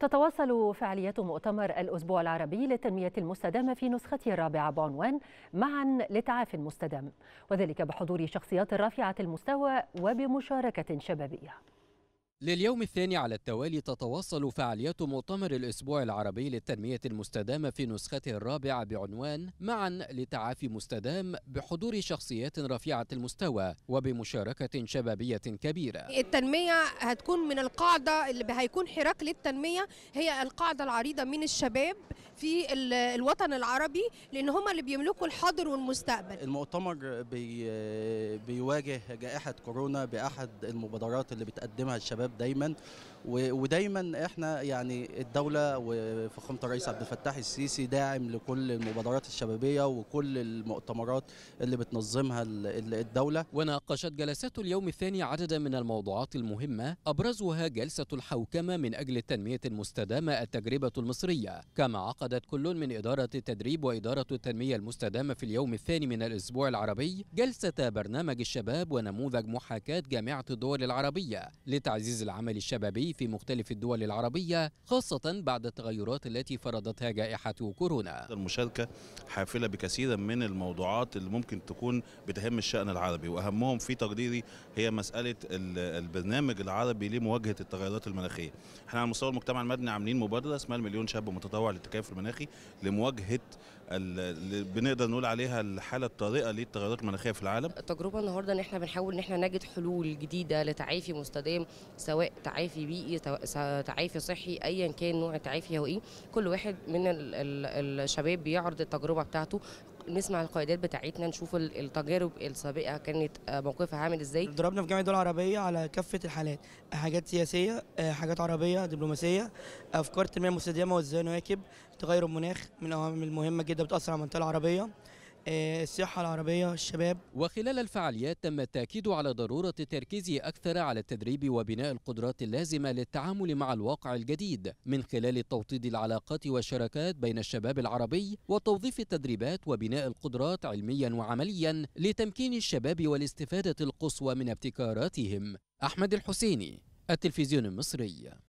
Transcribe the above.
تتواصل فعاليات مؤتمر الأسبوع العربي للتنمية المستدامة في نسخته الرابعة بعنوان معا لتعافي المستدام وذلك بحضور شخصيات رافعة المستوى وبمشاركة شبابية لليوم الثاني على التوالي تتواصل فعاليات مؤتمر الأسبوع العربي للتنمية المستدامة في نسخته الرابعة بعنوان معا لتعافي مستدام بحضور شخصيات رفيعة المستوى وبمشاركة شبابية كبيرة التنمية هتكون من القاعدة اللي هيكون حراك للتنمية هي القاعدة العريضة من الشباب في الوطن العربي لان هم اللي بيملكوا الحاضر والمستقبل المؤتمر بي بيواجه جائحه كورونا باحد المبادرات اللي بتقدمها الشباب دايما ودايما احنا يعني الدوله وفخامه الرئيس عبد الفتاح السيسي داعم لكل المبادرات الشبابيه وكل المؤتمرات اللي بتنظمها الدوله وناقشت جلسات اليوم الثاني عددا من الموضوعات المهمه ابرزها جلسه الحوكمه من اجل التنميه المستدامه التجربه المصريه كما عقد عقدت كل من إدارة التدريب وإدارة التنمية المستدامة في اليوم الثاني من الأسبوع العربي جلسة برنامج الشباب ونموذج محاكاة جامعة الدول العربية لتعزيز العمل الشبابي في مختلف الدول العربية خاصة بعد التغيرات التي فرضتها جائحة كورونا المشاركة حافلة بكثير من الموضوعات اللي ممكن تكون بتهم الشأن العربي وأهمهم في تقديري هي مسألة البرنامج العربي لمواجهة التغيرات المناخية احنا على مستوى المجتمع المدني عاملين مبادرة اسمها المليون شاب متطوع للتكيف المناخي لمواجهه اللي بنقدر نقول عليها الحاله الطارئه للتغيرات المناخيه في العالم التجربه النهارده ان احنا بنحاول ان احنا نجد حلول جديده لتعافي مستدام سواء تعافي بيئي تعافي صحي ايا كان نوع التعافي هو ايه كل واحد من الشباب بيعرض التجربه بتاعته نسمع القيادات بتاعتنا نشوف التجارب السابقه كانت آه، موقفها عامل ازاي ضربنا في جامعه الدول العربيه على كافه الحالات آه، حاجات سياسيه آه، حاجات عربيه دبلوماسيه افكار تنميه مستدامه وازاي نواكب تغير المناخ من الاهم المهمه جدا بتاثر على المنطقه العربيه آه، السياحة العربية الشباب وخلال الفعاليات تم التأكيد على ضرورة التركيز أكثر على التدريب وبناء القدرات اللازمة للتعامل مع الواقع الجديد من خلال توطيد العلاقات والشراكات بين الشباب العربي وتوظيف التدريبات وبناء القدرات علميا وعمليا لتمكين الشباب والاستفادة القصوى من ابتكاراتهم أحمد الحسيني التلفزيون المصري